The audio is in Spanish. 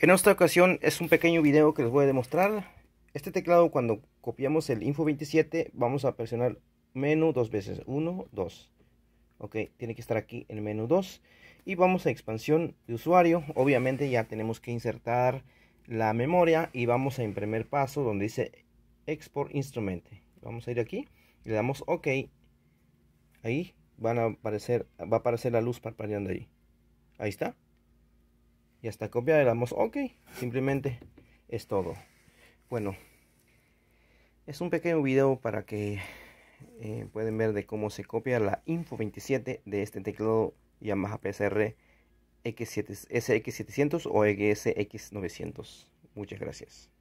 En esta ocasión es un pequeño video que les voy a demostrar. Este teclado cuando copiamos el Info 27 vamos a presionar menú dos veces. 1, 2. Ok, tiene que estar aquí en menú 2. Y vamos a expansión de usuario. Obviamente ya tenemos que insertar la memoria y vamos a imprimir primer paso donde dice export instrument. Vamos a ir aquí, le damos OK. Ahí van a aparecer, va a aparecer la luz parpadeando ahí. Ahí está y hasta copiar le ok simplemente es todo bueno es un pequeño video para que puedan eh, pueden ver de cómo se copia la info 27 de este teclado Yamaha PSR X7, SX700 o egsx 900 muchas gracias